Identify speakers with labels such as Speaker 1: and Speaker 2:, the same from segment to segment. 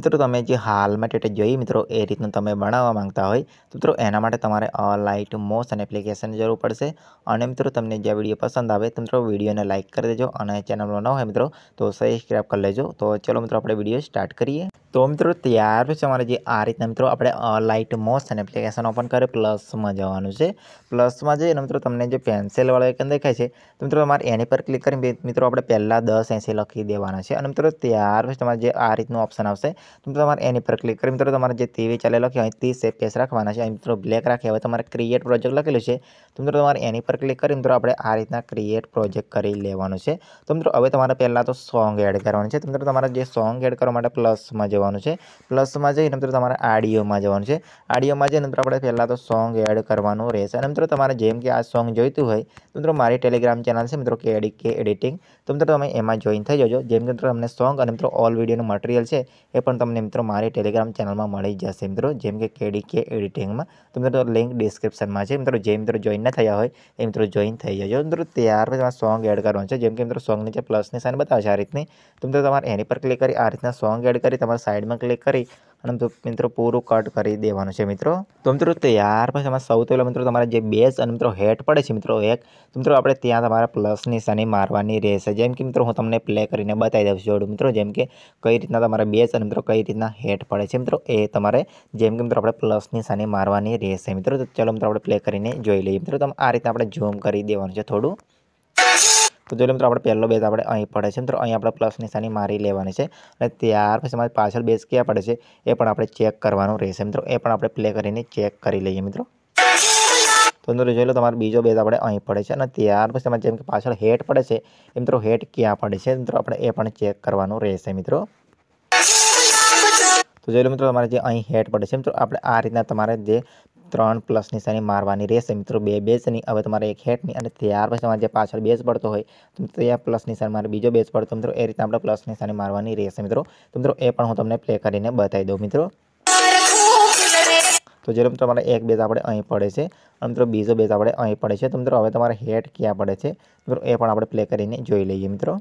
Speaker 1: મિત્રો તમે જે હાલમાં ટેટે જોઈ મિત્રો એ રીતનું તમે બનાવવા માંગતા હોય તો મિત્રો એના માટે તમારે લાઇટ મોશન એપ્લિકેશનની જરૂર પડશે અને મિત્રો તમને જે વિડીયો પસંદ આવે તો મિત્રો વિડીયોને લાઇક કરી દેજો અને ચેનલમાં ન હોય મિત્રો તો સબસ્ક્રાઈબ કરી લેજો તો ચલો મિત્રો આપણે વિડીયો સ્ટાર્ટ કરીએ તો મિત્રો ત્યાર પછી અમારે જે આ રીતના મિત્રો આપણે લાઇટ મોશન એપ્લિકેશન ઓપન કરે પ્લસમાં જવાનું છે પ્લસમાં જઈને મિત્રો તમને જે પેન્સિલવાળો એકન દેખાય છે તો મિત્રો તમારે એની પર ક્લિક કરીને મિત્રો આપણે પહેલાં દસ એંસી લખી દેવાના છે અને મિત્રો ત્યાર પછી તમારે જે આ રીતનું ઓપ્શન આવશે તમે તમારે એની પર ક્લિક કરી મિત્રો તમારે જે ટીવી ચાલે લખ્યું અહીં ત્રીસ સેફ કેસ રાખવાના છે અહીં મિત્રો બ્લેક રાખે હવે તમારે ક્રિએટ પ્રોજેક્ટ લખેલું છે તો મિત્રો તમારે એની પર ક્લિક કરી મિત્રો આપણે આ રીતના ક્રિએટ પ્રોજેક્ટ કરી લેવાનું છે તો મિત્રો હવે તમારે પહેલાં તો સોંગ એડ કરવાનું છે તો મિત્રો તમારે જે સોંગ એડ કરવા માટે પ્લસમાં જવાનું છે પ્લસમાં જઈને મિત્રો તમારે આડિયોમાં જવાનું છે આડિયોમાં જઈને મિત્રો આપણે પહેલાં તો સોંગ એડ કરવાનું રહેશે અને મિત્રો તમારે જેમ કે આ સોંગ જોઈતું હોય તો મિત્રો મારી ટેલિગ્રામ ચેનલ છે મિત્રો કે એડી કે એડિટિંગ તો મિત્રો તમે એમાં જોઈન થઈ જજો જેમ કે મિત્રો તમને સોંગ અને મિત્રો ઓલ વિડીયોનું મટીરિયલ છે એ પણ તમને મિત્રો મારી ટેલિગ્રામ ચેનલમાં મળી જશે મિત્રો જેમ કે કેડી કે એડિટિંગમાં તો મિત્રો લિંક ડિસ્ક્રિપ્શનમાં છે મિત્રો જે મિત્રો જોઈન ના થયા હોય એ મિત્રો જોઈન થઈ જજો મિત્રો ત્યારબાદ તમારે સોંગ એડ કરવાનું છે જેમ કે મિત્રો સોંગની નીચે પ્લસની સાઇન બતાવશે આ રીતની તો મિત્રો તમારે એની પર ક્લિક કરી આ રીતના સોંગ એડ કરી તમારા સાઇડમાં ક્લિક કરી અને મિત્રો પૂરું કટ કરી દેવાનું છે મિત્રો તો મિત્રો ત્યાર પછી એમાં સૌથી પહેલાં મિત્રો તમારે જે બેઝ અને મિત્રો હેડ પડે છે મિત્રો એક તો મિત્રો આપણે ત્યાં તમારે પ્લસ નિશાની મારવાની રહેશે જેમ કે મિત્રો હું તમને પ્લે કરીને બતાવી દઉં છું જોડું મિત્રો જેમ કે કઈ રીતના તમારે બેઝ અને મિત્રો કઈ રીતના હેડ પડે છે મિત્રો એ તમારે જેમ કે મિત્રો આપણે પ્લસ નિશાની મારવાની રહેશે મિત્રો તો ચલો મિત્રો આપણે પ્લે કરીને જોઈ લઈએ મિત્રો તમે આ રીતે આપણે ઝૂમ કરી દેવાનું છે થોડું તો જોઈએ મિત્રો આપણે પહેલો બેઝ આપણે અહીં પડે છે મિત્રો અહીં આપણે પ્લસ નિશાની મારી લેવાની છે અને ત્યાર પછી અમારે પાછળ બેઝ ક્યાં પડે છે એ પણ આપણે ચેક કરવાનું રહેશે મિત્રો એ પણ આપણે પ્લે કરીને ચેક કરી લઈએ મિત્રો તો મિત્રો જોઈ લો તમારો બીજો બેઝ આપણે અહીં પડે છે અને ત્યાર પછી તમારે જેમ કે પાછળ હેડ પડે છે એ મિત્રો હેટ ક્યાં પડે છે મિત્રો આપણે એ પણ ચેક કરવાનું રહેશે મિત્રો તો જોઈ લો મિત્રો તમારે જે અહીં હેડ પડે છે મિત્રો આપણે આ રીતના તમારે જે ત્રણ પ્લસ નિશાની મારવાની રહેશે મિત્રો બે બેચની હવે તમારે એક હેટની અને ત્યાર પછી તમારે જે પાછળ બેઝ પડતો હોય તો ત્યાં પ્લસ નિશાની મારે બીજો બેચ પડતો મિત્રો એ રીતે આપણે પ્લસ નિશાની મારવાની રહેશે મિત્રો તો મિત્રો એ પણ હું તમને પ્લે કરીને બતાવી દઉં મિત્રો તો જ્યારે મિત્રો તમારે એક બેઝ આપણે અહીં પડે છે અને મિત્રો બીજો બેઝ આપણે અહીં પડે છે તો મિત્રો હવે તમારે હેટ ક્યાં પડે છે મિત્રો એ પણ આપણે પ્લે કરીને જોઈ લઈએ મિત્રો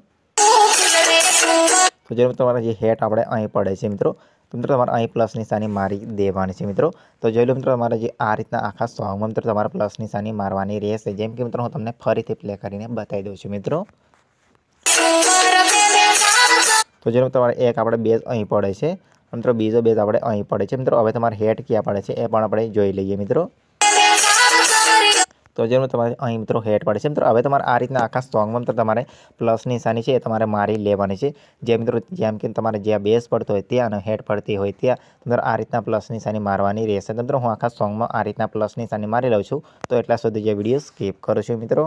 Speaker 1: તો જ્યારે તમારે જે હેડ આપણે અહીં પડે છે મિત્રો તો મિત્રો તમારે અહીં પ્લસ નિશાની મારી દેવાની છે મિત્રો તો જોઈ લો મિત્રો તમારે જે આ રીતના આખા સોંગમાં મિત્રો તમારે પ્લસ નિશાની મારવાની રહેશે જેમ કે મિત્રો હું તમને ફરીથી પ્લે કરીને બતાવી દઉં છું મિત્રો તો જેનો તમારે એક આપણે બેઝ અહીં પડે છે મિત્રો બીજો બેઝ આપણે અહીં પડે છે મિત્રો હવે તમારે હેડ ક્યાં પડે છે એ પણ આપણે જોઈ લઈએ મિત્રો તો જરૂર તમારે અહીં મિત્રો હેડ પડે છે મિત્રો હવે તમારે આ રીતના આખા સોંગમાં મિત્રો તમારે પ્લસ નિશાની છે એ તમારે મારી લેવાની છે જે મિત્રો જેમ કે તમારે જ્યાં બેસ પડતો હોય ત્યાં અને હેડ પડતી હોય ત્યાં તમારે આ રીતના પ્લસ નિશાની મારવાની રહેશે મિત્રો હું આખા સોંગમાં આ રીતના પ્લસ નિશાની મારી લઉં છું તો એટલા સુધી જે વિડીયો સ્કીપ કરું છું મિત્રો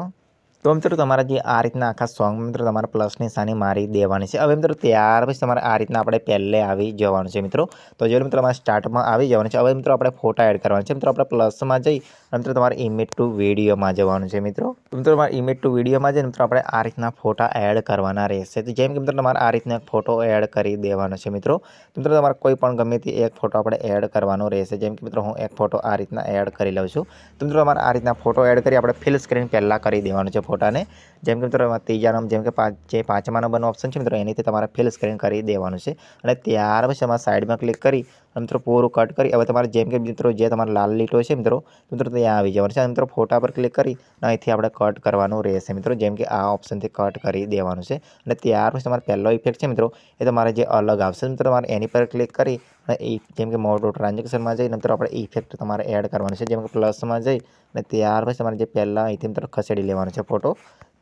Speaker 1: તો મિત્રો તમારા જે આ રીતના આખા સોંગ મિત્રો તમારે પ્લસ નિશાની મારી દેવાની છે હવે મિત્રો ત્યાર પછી તમારે આ રીતના આપણે પહેલે આવી જવાનું છે મિત્રો તો જો મિત્રો તમારે સ્ટાર્ટમાં આવી જવાનું છે હવે મિત્રો આપણે ફોટા એડ કરવાના છે મિત્રો આપણે પ્લસમાં જઈ મિત્રો તમારે ઇમેજ ટુ વિડીયોમાં જવાનું છે મિત્રો મિત્રો તમારે ઇમેજ ટુ વિડીયોમાં જઈને મિત્રો આપણે આ રીતના ફોટા એડ કરવાના રહેશે તો જેમ કે મિત્રો તમારે આ રીતના ફોટો એડ કરી દેવાનો છે મિત્રો મિત્રો તમારે કોઈ પણ ગમે તે એક ફોટો આપણે એડ કરવાનો રહેશે જેમ કે મિત્રો હું એક ફોટો આ રીતના એડ કરી લઉં છું તો મિત્રો તમારે આ રીતના ફોટો એડ કરી આપણે ફિલ સ્ક્રીન પહેલાં કરી દેવાનો છે ફોટાને જેમ કે મિત્રો તમારું 3 જાનમ જેમ કે પાંચ છે પાંચમાનો બનો ઓપ્શન છે મિત્રો એની થી તમારે ફેલ સ્ક્રીન કરી દેવાનું છે અને તૈયાર છેમાં સાઈડમાં ક્લિક કરી અંતર પોર કટ કરી હવે તમારે જેમ કે મિત્રો જે તમારું લાલ લીટો છે મિત્રો મિત્રો ત્યાં આવી જ હવે ચાલો મિત્રો ફોટા પર ક્લિક કરી ના અહીંથી આપણે કટ કરવાનો રહેશે મિત્રો જેમ કે આ ઓપ્શન થી કટ કરી દેવાનું છે અને તૈયારમાં તમારો પ yellow ઇફેક્ટ છે મિત્રો એ તમારે જે અલગ આવશે મિત્રો તમારે એની પર ક્લિક કરી આપણે જેમ કે મોડ ટ્રાન્ઝેક્શનમાં જઈ નંતર આપણે ઇફેક્ટ તમારે એડ કરવાનું છે જેમ કે પ્લસમાં જઈ અને ત્યાર પછી તમારે જે પહેલાં અહીંથી મિત્રો ખસેડી લેવાનો છે ફોટો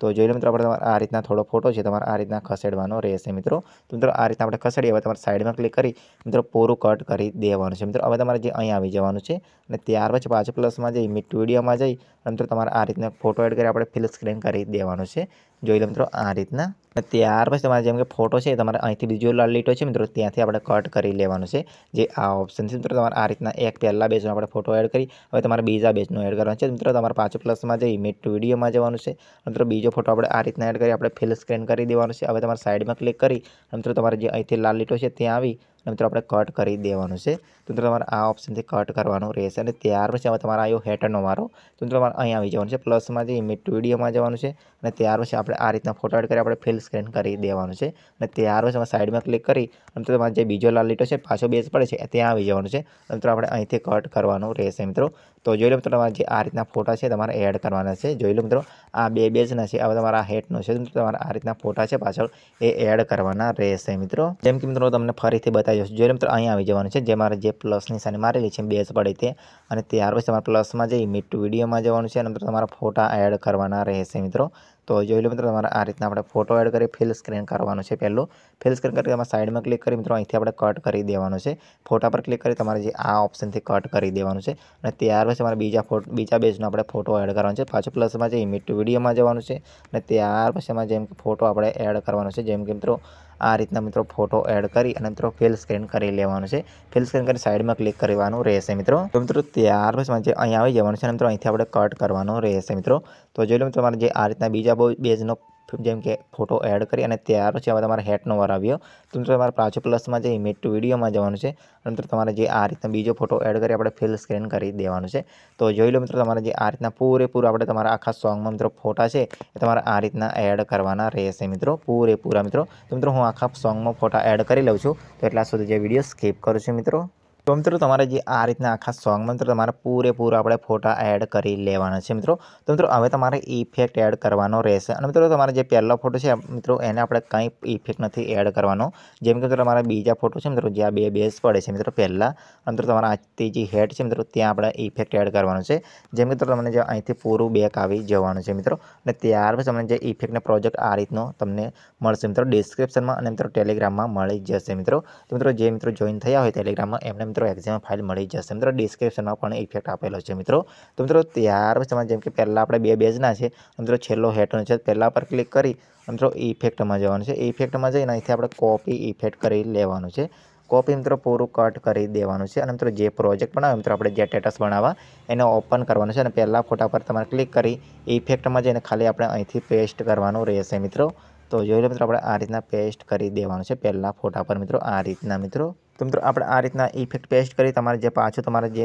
Speaker 1: તો જોઈ લો મિત્રો આપણે તમારે આ રીતના થોડો ફોટો છે તમારે આ રીતના ખસેડવાનો રહેશે મિત્રો તો મિત્રો આ રીતના આપણે ખસેડીએ હવે તમારે સાઈડમાં ક્લિક કરી મિત્રો પૂરું કટ કરી દેવાનું છે મિત્રો હવે તમારે જે અહીં આવી જવાનું છે અને ત્યાર પછી પાછું પ્લસમાં જઈ મિટ વિડીયોમાં જઈ મિત્રો તમારે આ રીતના ફોટો એડ કરી આપણે ફિલ સ્ક્રીન કરી દેવાનો છે જોઈ લો મિત્રો આ રીતના અને ત્યાર પછી તમારે જેમ કે ફોટો છે તમારે અહીંથી બીજો લાલ લીટો છે મિત્રો ત્યાંથી આપણે કટ કરી લેવાનું છે જે આ ઓપ્શન છે મિત્રો તમારે આ રીતના એક પહેલાં બેચનો આપણે ફોટો એડ કરી હવે તમારે બીજા બેચનો એડ કરવાનો છે મિત્રો તમારે પાછું પ્લસમાં જઈ મિટ વિડીયોમાં જવાનું છે મિત્રો બીજો ફોટો આપણે આ રીતના એડ કરી આપણે ફિલ સ્ક્રીન કરી દેવાનું છે હવે તમારે સાઈડમાં ક્લિક કરી મિત્રો તમારે જે અહીંથી લાલ લીટો છે ત્યાં આવી અને મિત્રો આપણે કટ કરી દેવાનું છે તો મિત્રો તમારે આ ઓપ્શનથી કટ કરવાનું રહેશે અને ત્યાર પછી હવે તમારે આવ્યો હેટરનો મારો તો મિત્રો તમારે અહીં આવી જવાનું છે પ્લસમાં જઈ મિટ વિડીયોમાં જવાનું છે અને ત્યાર પછી આપણે આ રીતના ફોટો એડ કરી આપણે ફિલ સ્ક્રીન કરી દેવાનું છે અને ત્યાર પછી અમે સાઈડમાં ક્લિક કરી અને તમારે જે બીજો લાલ લીટો છે પાછો બેઝ પડે છે ત્યાં આવી જવાનું છે મિત્રો આપણે અહીંથી કટ કરવાનું રહેશે મિત્રો તો જોઈ લો મિત્રો તમારે જે આ રીતના ફોટા છે તમારે એડ કરવાના છે જોઈ લો મિત્રો આ બે બેઝના છે હવે તમારા હેટનો છે તમારે આ રીતના ફોટા છે પાછળ એ એડ કરવાના રહેશે મિત્રો જેમ કે મિત્રો તમને ફરીથી બતાવી બતાવી જશે જોઈ મિત્ર અહીં આવી જવાનું છે જે મારે જે પ્લસની નિશાની મારેલી છે બે પડે તે અને ત્યાર પછી તમારે પ્લસમાં જઈ મિટ વિડીયોમાં જવાનું છે અને મિત્રો તમારા ફોટા એડ કરવાના રહેશે મિત્રો તો જોઈ લો મિત્રો તમારે આ રીતના આપણે ફોટો એડ કરી ફિલ સ્ક્રીન કરવાનું છે પહેલું ફિલ સ્ક્રીન કરી તમારે સાઈડમાં ક્લિક કરી મિત્રો અહીંથી આપણે કટ કરી દેવાનું છે ફોટા પર ક્લિક કરી તમારે જે આ ઓપ્શનથી કટ કરી દેવાનું છે અને ત્યાર પછી તમારે બીજા ફોટો બીજા બેઝનો આપણે ફોટો એડ કરવાનો છે પાછું પ્લસમાં જઈ મિટ વિડીયોમાં જવાનું છે અને ત્યાર પછી એમાં જેમ કે ફોટો આપણે એડ કરવાનો છે જેમ કે મિત્રો આ રીતના મિત્રો ફોટો એડ કરી અને મિત્રો ફિલ સ્ક્રીન કરી લેવાનું છે ફિલ સ્ક્રીન કરી સાઈડમાં ક્લિક કરવાનું રહેશે મિત્રો તો મિત્રો ત્યાર પછી જે અહીંયા આવી જવાનું છે મિત્રો અહીંથી આપણે કટ કરવાનું રહેશે મિત્રો તો જોઈ લો તમારે જે આ રીતના બીજા બેઝનો જેમ કે ફોટો એડ કરી અને ત્યાર પછી હવે તમારે હેટનો વાર આવ્યો તો મિત્રો તમારે પાછું પ્લસમાં જે ઇમેજ ટુ વિડીયોમાં જવાનું છે અને તમારે જે આ રીતના બીજો ફોટો એડ કરી આપણે ફિલ સ્ક્રીન કરી દેવાનું છે તો જોઈ લો મિત્રો તમારે જે આ રીતના પૂરેપૂરું આપણે તમારા આખા સોંગમાં મિત્રો ફોટા છે એ તમારે આ રીતના એડ કરવાના રહેશે મિત્રો પૂરેપૂરા મિત્રો તો મિત્રો હું આખા સોંગમાં ફોટા એડ કરી લઉં છું તો એટલા સુધી જે વિડીયો સ્કીપ કરું છું મિત્રો તો મિત્રો તમારે જે આ રીતના આખા સોંગમાં મિત્રો તમારે પૂરેપૂરો આપણે ફોટા એડ કરી લેવાના છે મિત્રો તો મિત્રો હવે તમારે ઇફેક્ટ એડ કરવાનો રહેશે અને મિત્રો તમારે જે પહેલો ફોટો છે મિત્રો એને આપણે કંઈ ઇફેક્ટ નથી એડ કરવાનો જેમ કે તમારા બીજા ફોટો છે મિત્રો જ્યાં બે બેઝ પડે છે મિત્રો પહેલાં અને મિત્રો તમારા આજથી જે હેડ છે મિત્રો ત્યાં આપણે ઇફેક્ટ એડ કરવાનો છે જેમ કે તમને જે અહીંથી પૂરું બેક આવી જવાનું છે મિત્રો અને ત્યાર પછી તમને જે ઇફેક્ટનો પ્રોજેક્ટ આ રીતનો તમને મળશે મિત્રો ડિસ્ક્રિપ્શનમાં અને મિત્રો ટેલિગ્રામમાં મળી જશે મિત્રો તો મિત્રો જે મિત્રો જોઈન થયા હોય ટેલિગ્રામમાં એમને મિત્રો એક્ઝામ ફાઇલ મળી જશે મિત્રો ડિસ્ક્રિપ્શનમાં પણ ઇફેક્ટ આપેલો છે મિત્રો તો મિત્રો ત્યાર પછી જેમ કે પહેલાં આપણે બે બેઝના છે મિત્રો છેલ્લો હેઠળ છે પહેલાં પર ક્લિક કરી મિત્રો ઇફેક્ટમાં જવાનું છે ઇફેક્ટમાં જઈને અહીંથી આપણે કોપી ઇફેક્ટ કરી લેવાનું છે કોપી મિત્રો પૂરું કટ કરી દેવાનું છે અને મિત્રો જે પ્રોજેક્ટ બનાવે મિત્રો આપણે જે ટેટસ બનાવવા એને ઓપન કરવાનું છે અને પહેલાં ફોટા પર તમારે ક્લિક કરી ઇફેક્ટમાં જઈને ખાલી આપણે અહીંથી પેસ્ટ કરવાનું રહેશે મિત્રો તો જોઈ લો મિત્રો આપણે આ રીતના પેસ્ટ કરી દેવાનું છે પહેલાં ફોટા પર મિત્રો આ રીતના મિત્રો તો મિત્રો આપણે આ રીતના ઇફેક્ટ પેસ્ટ કરી તમારે જે પાછું તમારે જે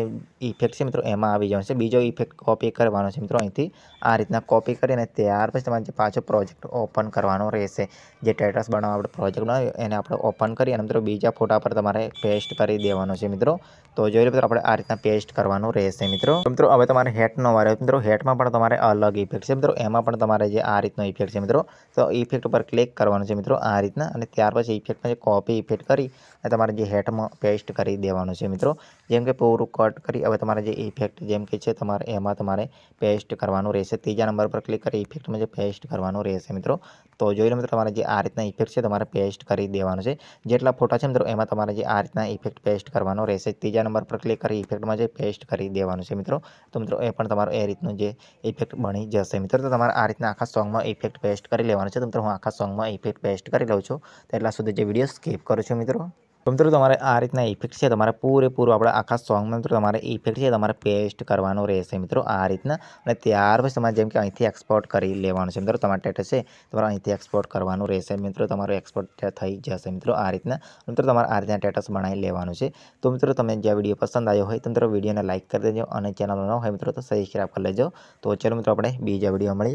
Speaker 1: ઇફેક્ટ છે મિત્રો એમાં આવી જવાનું છે બીજો ઇફેક્ટ કોપી કરવાનો છે મિત્રો અહીંથી આ રીતના કોપી કરી અને ત્યાર પછી તમારે જે પાછો પ્રોજેક્ટ ઓપન કરવાનો રહેશે જે ટેટસ બનાવવા આપણે પ્રોજેક્ટ બનાવ્યો એને આપણે ઓપન કરી અને મિત્રો બીજા ફોટા પર તમારે પેસ્ટ કરી દેવાનો છે મિત્રો તો જોઈ લો મિત્રો આપણે આ રીતના પેસ્ટ કરવાનું રહેશે મિત્રો મિત્રો હવે તમારે હેટનો વારે મિત્રો હેટમાં પણ તમારે અલગ ઇફેક્ટ છે મિત્રો એમાં પણ તમારે જે આ રીતનો ઇફેક્ટ છે મિત્રો તો ઇફેક્ટ ઉપર ક્લિક કરવાનું છે મિત્રો આ રીતના અને ત્યાર પછી ઇફેક્ટમાં જે કોપી ઇફેક્ટ કરી અને તમારે જે હેડ કટમાં પેસ્ટ કરી દેવાનું છે મિત્રો જેમ કે પૂરું કટ કરી હવે તમારે જે ઇફેક્ટ જેમ કે છે તમારે એમાં તમારે પેસ્ટ કરવાનું રહેશે ત્રીજા નંબર પર ક્લિક કરી ઇફેક્ટમાં જે પેસ્ટ કરવાનું રહેશે મિત્રો તો જોઈ લો મિત્રો તમારે જે આ રીતના ઇફેક્ટ છે તમારે પેસ્ટ કરી દેવાનું છે જેટલા ફોટા છે મિત્રો એમાં તમારે જે આ રીતના ઇફેક્ટ પેસ્ટ કરવાનો રહેશે ત્રીજા નંબર પર ક્લિક કરી ઇફેક્ટમાં જે પેસ્ટ કરી દેવાનું છે મિત્રો તો મિત્રો એ પણ તમારો એ રીતનું જે ઇફેક્ટ બની જશે મિત્રો તો તમારે આ રીતના આખા સોંગમાં ઇફેક્ટ પેસ્ટ કરી લેવાનું છે તો મિત્રો હું આખા સોંગમાં ઇફેક્ટ પેસ્ટ કરી લઉં છું તો એટલા સુધી જે વિડીયો સ્કીપ કરું છું મિત્રો તો મિત્રો તમારે આ રીતના ઇફેક્ટ છે તમારે પૂરેપૂરું આપણે આખા સોંગમાં મિત્રો તમારે ઇફેક્ટ છે તમારે પેસ્ટ કરવાનો રહેશે મિત્રો આ રીતના અને ત્યાર પછી તમારે જેમ કે અહીંથી એક્સપોર્ટ કરી લેવાનું છે મિત્રો તમારે ટેટસ છે તમારે અહીંથી એક્સપોર્ટ કરવાનું રહેશે મિત્રો તમારું એક્સપોર્ટ થઈ જશે મિત્રો આ રીતના મિત્રો તમારે આ રીતના ટેટસ બનાવી લેવાનું છે તો મિત્રો તમે જે વિડીયો પસંદ આવ્યો હોય તો મિત્રો વિડીયોને લાઇક કરી દેજો અને ચેનલ ન હોય મિત્રો તો સબસ્ક્રાઈબ કરી લેજો તો ચલો મિત્રો આપણે બીજા વિડીયો મળીએ